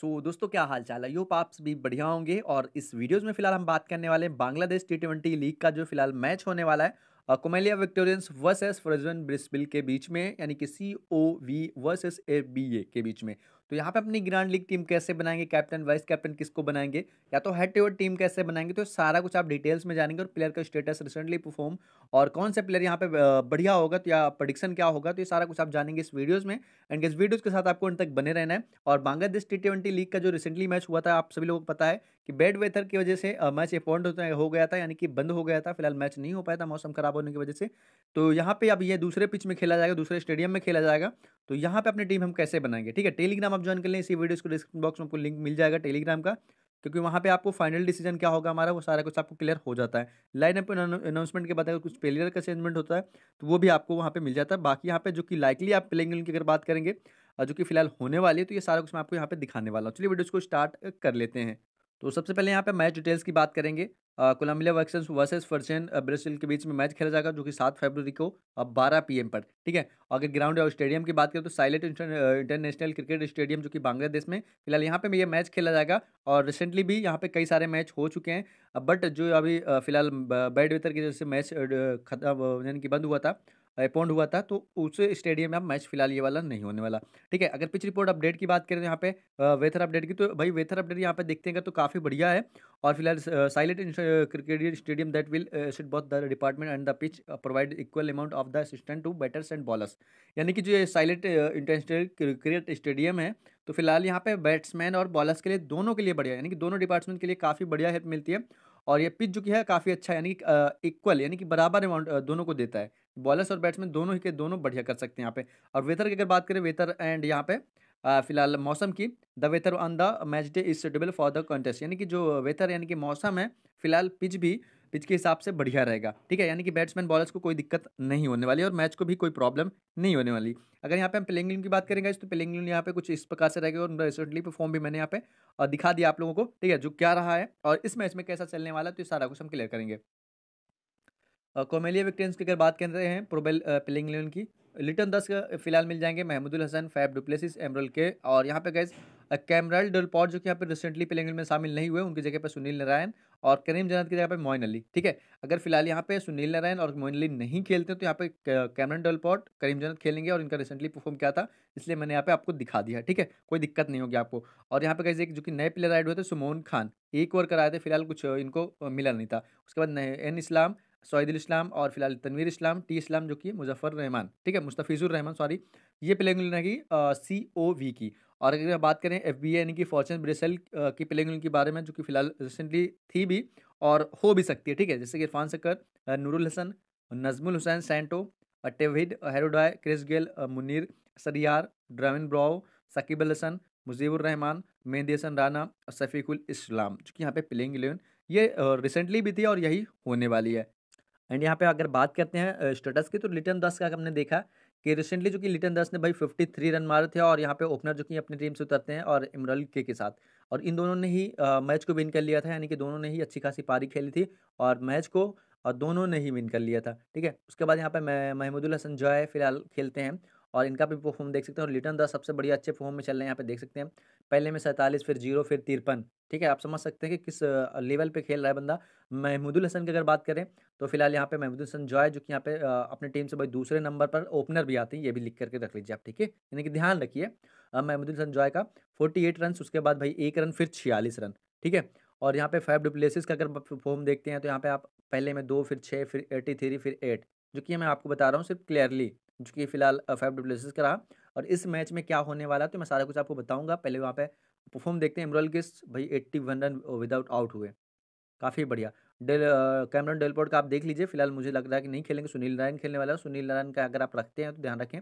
सो so, दोस्तों क्या हाल चाल है यूप आप भी बढ़िया होंगे और इस वीडियोज़ में फिलहाल हम बात करने वाले हैं बांग्लादेश टी ट्वेंटी लीग का जो फिलहाल मैच होने वाला है कोमेलिया विक्टोरियंस वर्सेस फ्रजन ब्रिस्बिल के बीच में यानी कि C O V versus A B A के बीच में तो यहाँ पे अपनी ग्रांड लीग टीम कैसे बनाएंगे कैप्टन वाइस कैप्टन किसको बनाएंगे या तो हेड टेवर टीम कैसे बनाएंगे तो सारा कुछ आप डिटेल्स में जानेंगे और प्लेयर का स्टेटस रिसेंटली परफॉर्म और कौन से प्लेयर यहाँ पे बढ़िया होगा तो या प्रडिक्शन क्या होगा तो ये सारा कुछ आप जानेंगे इस वीडियोज़ में एंड इस वीडियोज़ के साथ आपको अंत तक बने रहना है और बांग्लादेश टी ट्वेंटी लीग का जो रिसेंटली मैच हुआ था आप सभी लोगों को पता है कि बेड वेदर की वजह से मैच अपॉइंट होता हो गया था यानी कि बंद हो गया था फिलहाल मैच नहीं हो पाया था मौसम खराब होने की वजह से तो यहाँ पे अब ये दूसरे पिच में खेला जाएगा दूसरे स्टेडियम में खेला जाएगा तो यहाँ पर अपनी टीम हम कैसे बनाएंगे ठीक है टेलीग्राम आप ज्वाइन कर लें इसी वीडियो को डिस्क्रिप्शन बॉक्स में आपको लिंक मिल जाएगा टेलीग्राम का क्योंकि वहाँ पे आपको फाइनल डिसीजन क्या होगा हमारा वो सारा कुछ आपको क्लियर हो जाता है लाइन अप अनाउंसमेंट के बाद अगर कुछ फेलियर का चेंजमेंट होता है तो वो भी आपको वहाँ पे मिल जाता है बाकी यहाँ पे जो कि लाइकली आप प्लेइंग की अगर बात करेंगे जो कि फिलहाल होने वाली है तो ये सारा कुछ मैं आपको यहाँ पे दिखाने वाला हूँ चलिए वीडियो को स्टार्ट कर लेते हैं तो सबसे पहले यहाँ पे मैच डिटेल्स की बात करेंगे कोलम्बिया वर्सेस वर्सेस फर्सन ब्राजील के बीच में मैच खेला जाएगा जो कि सात फरवरी को अब बारह पी पर ठीक है अगर ग्राउंड और स्टेडियम की बात करें तो साइलेट इंटरनेशनल क्रिकेट स्टेडियम जो कि बांग्लादेश में फिलहाल यहाँ पे ये मैच खेला जाएगा और रिसेंटली भी यहाँ पे कई सारे मैच हो चुके हैं बट जो अभी फिलहाल बैड वितर की वजह से मैच खत्म यानी कि बंद हुआ था पॉन्ड हुआ था तो उस स्टेडियम में अब मैच फिलहाल ये वाला नहीं होने वाला ठीक है अगर पिच रिपोर्ट अपडेट की बात करें यहाँ पे वेथर अपडेट की तो भाई वेथर अपडेट यहाँ पे देखते हैं तो काफ़ी बढ़िया है और फिलहाल Sylhet cricket stadium that will suit both the department and the pitch provide equal amount of the assistance to batters and bowlers यानी कि जो साइलेंट इंटरनेशनल क्रिकेट स्टेडियम है तो फिलहाल यहाँ पे बैट्समैन और बॉलर्स के लिए दोनों के लिए बढ़िया यानी कि दोनों डिपार्टमेंट के लिए काफ़ी बढ़िया हेल्प मिलती है और ये पिच जो कि है काफ़ी अच्छा यानी कि इक्वल यानी कि बराबर अमाउंट दोनों को देता है बॉलर्स और बैट्समैन दोनों ही के दोनों बढ़िया कर सकते हैं यहाँ पे और वेदर की अगर बात करें वेदर एंड यहाँ पे फिलहाल मौसम की the weather on the match day is suitable for the contest यानी कि जो वेदर यानी कि मौसम है फिलहाल पिच भी पिच के हिसाब से बढ़िया रहेगा ठीक है यानी कि बैट्समैन बॉलर्स को कोई दिक्कत नहीं होने वाली और मैच को भी कोई प्रॉब्लम नहीं होने वाली अगर यहाँ पे हम प्लेंग की बात करेंगे तो प्लेंग यहाँ पे कुछ इस प्रकार से रहेगा और रिसेंटली परफॉर्म भी मैंने यहाँ पे दिखा दिया आप लोगों को ठीक है जो क्या रहा है और इस मैच में कैसा चलने वाला तो ये सारा कुछ हम क्लियर करेंगे कोमेलिया विक्टेंस की अगर बात कर रहे हैं प्रोबेल प्लेंग की लिटन दस फिलहाल मिल जाएंगे महमूदुल हसन फैब डुप्लेसिस एमरल के और यहाँ पे गए कैमरल डलपॉट जो कि यहाँ पे रिसेंटली प्लेंग में शामिल नहीं हुए उनकी जगह पर सुनील नारायण और करीम जन्नत की जगह पर मोइन अली ठीक है अगर फिलहाल यहाँ पे सुनील नारायण और मोइन अली नहीं खेलते तो यहाँ पे कैमरन पॉट करीम जन्नत खेलेंगे और इनका रिसेंटली परफॉर्म किया था इसलिए मैंने यहाँ पे आपको दिखा दिया ठीक है कोई दिक्कत नहीं होगी आपको और यहाँ पे कैसे जो कि नए प्लेयर एड हुए थे सुमोन खान एक ओवर कराए थे फिलहाल कुछ इनको मिला नहीं था उसके बाद एन इस्लाम सैदुल इस्लाम और फिलहाल तनवीर इस्लाम टी इस्लाम जो कि मुजफ्फर रहमान ठीक है मुस्तफ़ीज़ुर रहमान सॉरी ये प्लेइंग लेना की सी ओ वी की और अगर बात करें एफ बी यानी कि फॉर्चून ब्रेसल की प्लेइंग के बारे में जो कि फिलहाल रिसेंटली थी भी और हो भी सकती है ठीक है जैसे कि Irfan Sukkur Nurul Hasan Najmul Hossain Shanto Towhid Hridoy Chris Gayle Munim Shahriar Dwayne Bravo Shakib Al Hasan Mujibur Rahman Mehidy Hasan Rana और सफ़ीकुल इस्लाम जो कि यहाँ पे प्लेइंग इलेवन ये रिसेंटली भी थी और यही होने वाली है एंड यहाँ पे अगर बात करते हैं स्टेटस की तो लिटन दस का हमने देखा कि रिसेंटली जो कि लिटन दास ने भाई फिफ्टी थ्री रन मारे थे और यहाँ पे ओपनर जो कि अपनी टीम से उतरते हैं और इमरल के के साथ और इन दोनों ने ही मैच को विन कर लिया था यानी कि दोनों ने ही अच्छी खासी पारी खेली थी और मैच को और दोनों ने ही विन कर लिया था ठीक है उसके बाद यहाँ पर महमूदुल हसन जॉय फिलहाल खेलते हैं और इनका भी परफॉर्म देख सकते हैं और लिटन दास सबसे बढ़िया अच्छे फॉर्म में चल रहे हैं यहाँ पे देख सकते हैं पहले में सैंतालीस फिर जीरो फिर तिरपन ठीक है आप समझ सकते हैं कि किस लेवल पे खेल रहा है बंदा महमूदुल हसन की अगर बात करें तो फिलहाल यहाँ पे महमूदुल हसन जॉय जो कि यहाँ पे अपने टीम से भाई दूसरे नंबर पर ओपनर भी आते हैं ये भी लिख करके रख लीजिए आप ठीक है यानी कि ध्यान रखिए महमूदुल हसन जॉय का फोर्टी एट रन उसके बाद भाई एक रन फिर छियालीस रन ठीक है और यहाँ पे फाइव डुप्लेसिस का अगर फॉर्म देखते हैं तो यहाँ पे आप पहले में दो फिर छः फिर एटी थ्री फिर एट जो कि मैं आपको बता रहा हूँ सिर्फ क्लियरली जो कि फिलहाल फाइव डुप्लेसिस का रहा और इस मैच में क्या होने वाला है तो मैं सारा कुछ आपको बताऊंगा पहले वहाँ पे परफॉर्म देखते हैं इमरल गिस्ट भाई eighty one run without out हुए काफ़ी बढ़िया डेल कैमरन डेलपोर्ट का आप देख लीजिए फिलहाल मुझे लग रहा है कि नहीं खेलेंगे सुनील नारायण खेलने वाला है सुनील नारायण का अगर आप रखते हैं तो ध्यान रखें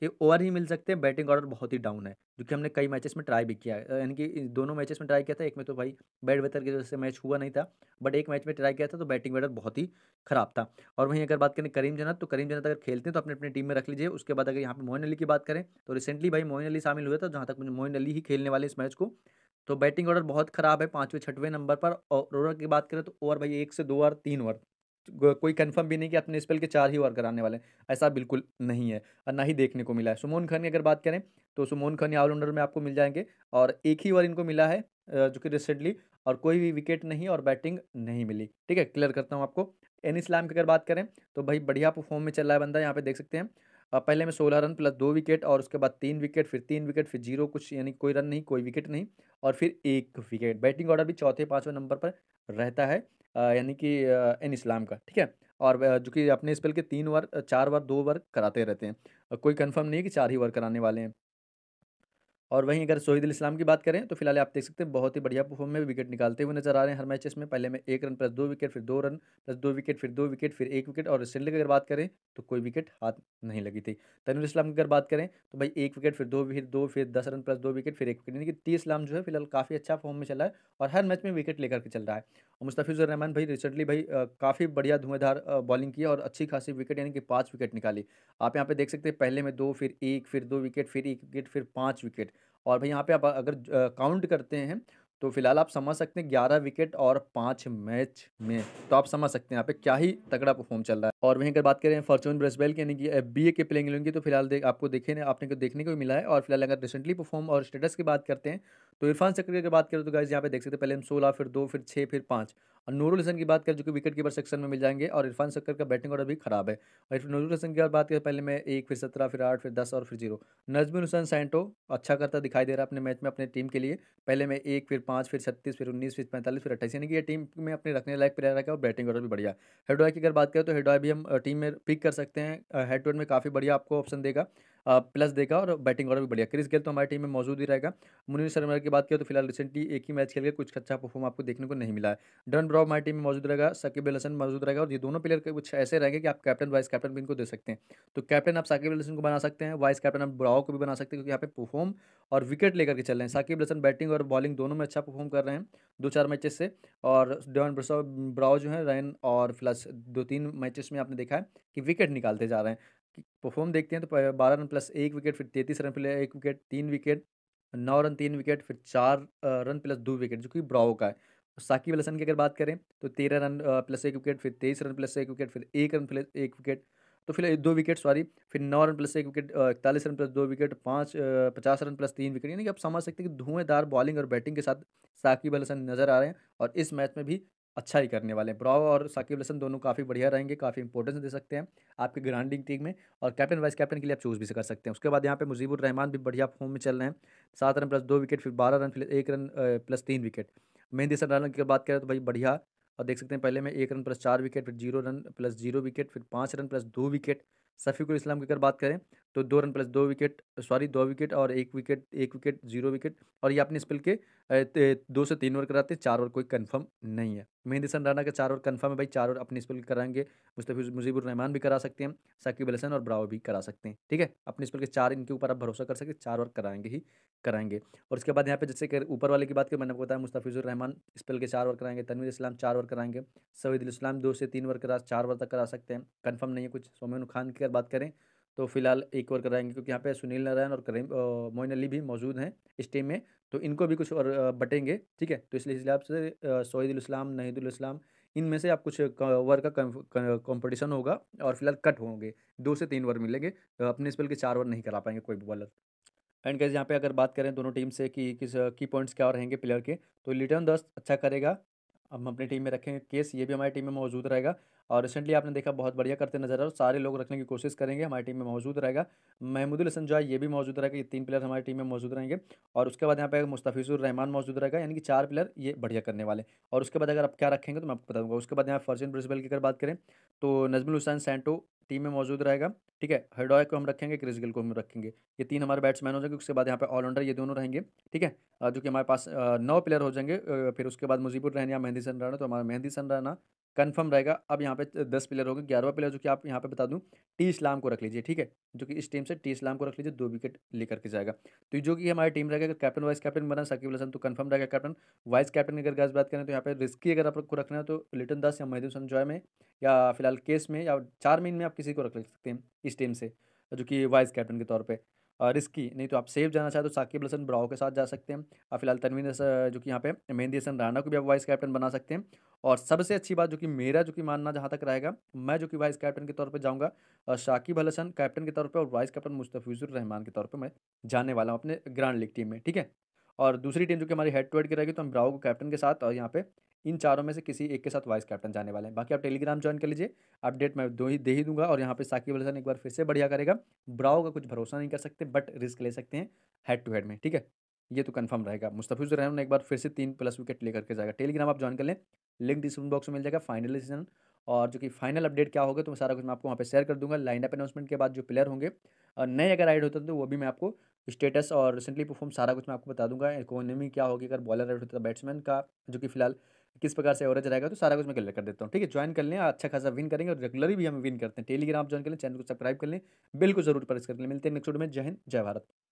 कि ओवर ही मिल सकते हैं बैटिंग ऑर्डर बहुत ही डाउन है जो कि हमने कई मैचेस में ट्राई भी किया है यानी कि दोनों मैचेस में ट्राई किया था एक में तो भाई बैड वेदर की वजह से मैच हुआ नहीं था बट एक मैच में ट्राई किया था तो बैटिंग वेदर बहुत ही खराब था और वहीं अगर बात करें करीम जन्नत तो करीम जन्नत अगर खेलते हैं तो अपने अपनी टीम में रख लीजिए उसके बाद अगर यहाँ पर मोहन अली की बात करें तो रिसेंटली भाई मोहन अली शामिल हुए थे जहाँ तक मुझे मोहन अली ही खेलने वाले इस मैच को तो बैटिंग ऑर्डर बहुत खराब है पाँचवें छठवें नंबर पर और ओवर की बात करें तो ओवर भाई एक से दो ओवर तीन ओवर कोई कंफर्म भी नहीं कि अपने स्पेल के चार ही वर्कर आने वाले हैं ऐसा बिल्कुल नहीं है और ना ही देखने को मिला है सुमोन खान की अगर बात करें तो सुमोन खान ऑलराउंडर में आपको मिल जाएंगे और एक ही ओवर इनको मिला है जो कि रिसेंटली और कोई भी विकेट नहीं और बैटिंग नहीं मिली ठीक है क्लियर करता हूँ आपको एन इस्लाम की अगर बात करें तो भाई बढ़िया फॉर्म में चल रहा है बंदा यहाँ पे देख सकते हैं पहले में सोलह रन प्लस दो विकेट और उसके बाद तीन विकेट फिर तीन विकेट फिर जीरो कुछ यानी कोई रन नहीं कोई विकेट नहीं और फिर एक विकेट बैटिंग ऑर्डर भी चौथे पाँचवें नंबर पर रहता है यानी कि इन इस्लाम का ठीक है और जो कि अपने स्पेल के तीन बार चार बार दो बार कराते रहते हैं कोई कंफर्म नहीं है कि चार ही बार कराने वाले हैं और वहीं अगर सोहिदुल इस्लाम की बात करें तो फिलहाल आप देख सकते हैं बहुत ही बढ़िया परफॉर्म में विकेट निकालते हुए नजर आ रहे हैं हर मैचेस में पहले में एक रन प्लस दो विकेट फिर दो रन प्लस दो विकेट फिर दो विकेट फिर एक विकेट और रिसेंटली अगर बात करें तो कोई विकेट हाथ नहीं लगी थी तनवर इस्लाम की अगर बात करें तो भाई एक विकेट फिर दो फिर दो फिर दस रन प्लस दो विकेट फिर एक विकेट यानी कि तीस इस्लाम जो है फिलहाल काफ़ी अच्छा फॉर्म में चला है और हर मैच में विकेट लेकर के चल रहा है और मुस्ताफिजुर रहमान भाई रिसेंटली भाई काफ़ी बढ़िया धुएंधार बॉलिंग की और अच्छी खासी विकेट यानी कि पाँच विकेट निकाली आप यहाँ पर देख सकते हैं पहले में दो फिर एक फिर दो विकेट फिर एक विकेट फिर पाँच विकेट और भाई यहाँ पे आप अगर काउंट करते हैं तो फिलहाल आप समझ सकते हैं ग्यारह विकेट और पाँच मैच में तो आप समझ सकते हैं यहाँ पे क्या ही तगड़ा परफॉर्म चल रहा है और वहीं अगर बात करें फॉर्चून ब्रेसबेल के यानी कि बी ए के प्लेइंग इलेवन की तो फिलहाल देख आपको देखे आपने को देखने को मिला है और फिलहाल अगर रिसेंटली परफॉर्म और स्टेटस की बात करते हैं तो इरफान चक्कर की बात करें तो गाइज यहाँ पे देख सकते हैं पहले हम सोलह फिर दो फिर छः फिर पाँच और नूरुल हसन की बात करें जो कि विकेट कीपर सेक्शन में मिल जाएंगे और इरफान सक्कर का बैटिंग ऑर्डर भी खराब है और नूरुल हसन की बात करें पहले मैं एक फिर सत्रह फिर आठ फिर दस और फिर जीरो नजमिन हुसैन सेंटो अच्छा करता दिखाई दे रहा है अपने मैच में अपने टीम के लिए पहले में एक फिर पाँच फिर छत्तीस फिर उन्नीस फिर पैंतालीस फिर अट्ठाईस यानी कि यह टीम में अपने रखने लायक प्लेयर रखा और बैटिंग ऑर्डर भी बढ़िया हेडवाई की अगर बात करें तो हेडवाई भी हम टीम में पिक कर सकते हैं हेडवाई में काफ़ी बढ़िया आपको ऑप्शन देगा प्लस देगा और बैटिंग ऑर्डर भी बढ़िया क्रिस गेल तो हमारी टीम में मौजूद ही रहेगा मुनीर शर्मा की बात करें तो फिलहाल रिसेंटली एक ही मैच खेल के कुछ अच्छा परफॉर्म आपको देखने को नहीं मिला है डन ब्रॉ हमारी टीम में मौजूद रहेगा सकीब अल हसन मौजूद रहेगा और ये दोनों प्लेयर कुछ ऐसे रहेंगे कि आप कैप्टन वाइस कैप्टन भी इनको दे सकते हैं तो कैप्टन आप साकिब अल हसन को बना सकते हैं वाइस कैप्टन आप ब्राओ को भी बना सकते हैं क्योंकि यहाँ पे परफॉर्म और विकेट लेकर के चल रहे हैं साकिब हसन बैटिंग और बॉलिंग दोनों में अच्छा परफॉर्म कर रहे हैं दो चार मैचेस से और डेवन ब्राव जो है रन और प्लस दो तीन मैचेस में आपने देखा है कि विकेट निकालते जा रहे हैं परफॉर्म देखते हैं तो बारह रन प्लस एक विकेट फिर तैंतीस रन प्लस एक विकेट तीन विकेट नौ रन तीन विकेट फिर चार रन प्लस दो विकेट जो कि ब्राओ का है साकिब अल हसन की अगर बात करें तो तेरह रन प्लस एक विकेट फिर तेईस रन प्लस एक विकेट फिर एक रन प्लस एक विकेट तो फिर दो विकेट सॉरी फिर नौ रन प्लस एक विकेट इकतालीस रन प्लस दो विकेट पाँच पचास रन प्लस तीन विकेट यानी कि आप समझ सकते हैं कि धुएँदार बॉलिंग और बैटिंग के साथ साकिब अल हसन नजर आ रहे हैं और इस मैच में भी अच्छा ही करने वाले हैं ब्राव और साकिब लसन दोनों काफ़ी बढ़िया रहेंगे काफ़ी इंपॉर्टेंस दे सकते हैं आपके ग्रांडिंग टीम में और कैप्टन वाइस कैप्टन के लिए आप चूज़ भी कर सकते हैं उसके बाद यहाँ पे मुजीबुर रहमान भी बढ़िया फॉर्म में चल रहे हैं सात रन प्लस दो विकेट फिर बारह रन फिर एक रन प्लस तीन विकेट मेहंदी रन की बात करें तो भाई बढ़िया और देख सकते हैं पहले में एक रन प्लस चार विकेट फिर zero run plus zero wicket फिर पाँच रन प्लस दो विकेट शफीकुल इस्लाम की अगर बात करें तो दो रन प्लस दो विकेट सॉरी दो विकेट और एक विकेट एक विकेट जीरो विकेट और ये अपने स्पेल के दो से तीन ओवर कराते हैं चार ओवर कोई कंफर्म नहीं है मेहंदी सन राना के चार ओवर कंफर्म है भाई चार ओवर अपने स्पेल कराएंगे मुस्तफ़ी मुजीबुर रहमान भी करा सकते हैं साकिब अलसन हसन और ब्रावो भी करा सकते हैं ठीक है अपने स्पेल के चार इनके ऊपर आप भरोसा कर सकते हैं चार ओवर कराएंगे ही कराएंगे और उसके बाद यहाँ पे जैसे ऊपर वाले की बात करें मैंने आपको बताया मुस्तफ़ीज़ुर रहमान स्पेल के चार ओवर कराएंगे तनवीर इस्लाम चार ओवर कराएंगे सईद इस्लाम दो से तीन ओवर करा चार ओवर तक करा सकते हैं कन्फर्म नहीं है कुछ सोमेन खान की अगर बात करें तो फिलहाल एक ओवर कराएंगे क्योंकि यहाँ पे सुनील नारायण और करीम मोइन अली भी मौजूद हैं इस टीम में तो इनको भी कुछ और बटेंगे ठीक है तो इसलिए हिसाब से सोईदुलस्लाम नहीदुलस्लाम में से आप कुछ ओवर का कंपटीशन होगा और फिलहाल कट होंगे दो से तीन ओवर मिलेंगे तो अपने स्पेल के चार ओवर नहीं करा पाएंगे कोई भी बॉलर एंड कैसे यहाँ पे अगर बात करें दोनों टीम से कि किस की पॉइंट्स क्या रहेंगे प्लेयर के तो लिटन दस अच्छा करेगा हम अपनी टीम में रखेंगे केस ये भी हमारी टीम में मौजूद रहेगा और रिसेंटली आपने देखा बहुत बढ़िया करते नजर रहे सारे लोग रखने की कोशिश करेंगे हमारी टीम में मौजूद रहेगा महमूदुल हसन है ये भी मौजूद रहेगा ये तीन प्लेयर हमारी टीम में मौजूद रहेंगे और उसके बाद यहाँ पे मुस्तफ़ीजुर रहमान मौजूद रहेगा यानी कि चार प्लेयर ये बढ़िया करने वाले और उसके बाद अगर आप क्या रखेंगे तो मैं आपको बताऊँगा उसके बाद यहाँ फर्जन ब्रिस्बेल की अगर बात करें तो नजमुल हुसैन सेंटो टीम में मौजूद रहेगा ठीक है हेडॉय को हम रखेंगे क्रिस गिल को हम रखेंगे ये तीन हमारे बैट्समैन हो जाएंगे उसके बाद यहाँ पे ऑलराउंडर ये दोनों रहेंगे ठीक है जो कि हमारे पास नौ प्लेयर हो जाएंगे फिर उसके बाद मुजीबुर रहना या मेहंदी सन रहना तो हमारा मेहंदी सन रहना कन्फर्म रहेगा अब यहाँ पे दस प्लेयर हो गए ग्यारहवा प्लेयर जो कि आप यहाँ पे बता दूँ टी इस्लाम को रख लीजिए ठीक है जो कि इस टीम से टी इस्लाम को रख लीजिए दो विकेट लेकर के जाएगा तो जो कि हमारी टीम रहेगा अगर कैप्टन वाइस कैप्टन बना सकी हसन तो कन्फर्म रहेगा कैप्टन वाइस कैप्टन की अगर गैस बात करें तो यहाँ पर रिस्की अगर आपको रखना है तो लिटन दास या महिदुल जॉय में या फिलहाल केस में या चार महीने में आप किसी को रख सकते हैं इस टीम से जो कि वाइस कैप्टन के तौर पर रिस्की नहीं तो आप सेफ जाना चाहते तो साकिब हसन ब्राओ के साथ जा सकते हैं और फिलहाल तनवीन जो कि यहाँ पे मेहंदी हसन राणा को भी आप वाइस कैप्टन बना सकते हैं और सबसे अच्छी बात जो कि मेरा जो कि मानना जहाँ तक रहेगा मैं जो कि वाइस कैप्टन के तौर पर जाऊँगा शाकिब अल हसन कैप्टन के तौर पर और वाइस कैप्टन मुस्तफ़ीज़ुर रहमान के तौर पर मैं जाने वाला हूँ अपने ग्रांड लीग टीम में ठीक है और दूसरी टीम जो कि हमारी हेड टू हेड की रहेगी तो हम ब्राओ को कैप्टन के साथ और यहाँ पे इन चारों में से किसी एक के साथ वाइस कैप्टन जाने वाले हैं बाकी आप टेलीग्राम ज्वाइन कर लीजिए अपडेट मैं दो ही दे ही दूंगा और यहाँ पे साकिब अल एक बार फिर से बढ़िया करेगा ब्राओ का कुछ भरोसा नहीं कर सकते बट रिस्क ले सकते हैं हेड टू हेड में ठीक है ये तो कन्फर्म रहेगा मुस्तफिज रहमान एक बार फिर से तीन प्लस विकेट लेकर के जाएगा टेलीग्राम आप ज्वाइन कर लें लिंक डिस्क्रिप्शन बॉक्स में मिल जाएगा फाइनल डिसीजन और जो कि फाइनल अपडेट क्या होगा तो मैं सारा कुछ मैं आपको वहाँ पे शेयर कर दूंगा लाइनअप अनाउंसमेंट के बाद जो प्लेयर होंगे नए अगर आइड होते हैं तो वो भी मैं आपको स्टेटस और रिसेंटली परफॉर्म सारा कुछ मैं आपको बता दूंगा इकोनॉमी क्या होगी अगर बॉलर आइड होता है बैट्समैन का जो कि फिलहाल किस प्रकार से एवरेज रहेगा तो सारा कुछ मैं क्लियर कर देता हूँ ठीक है ज्वाइन कर लें अच्छा खासा विन करेंगे और रेगुलरली भी हम विन करते हैं टेलीग्राम ज्वाइन कर लें चैनल को सब्सक्राइब कर लें बिल्कुल जरूर प्रेस कर लें मिलते हैं नेक्स्ट वीडियो में जय हिंद जय भारत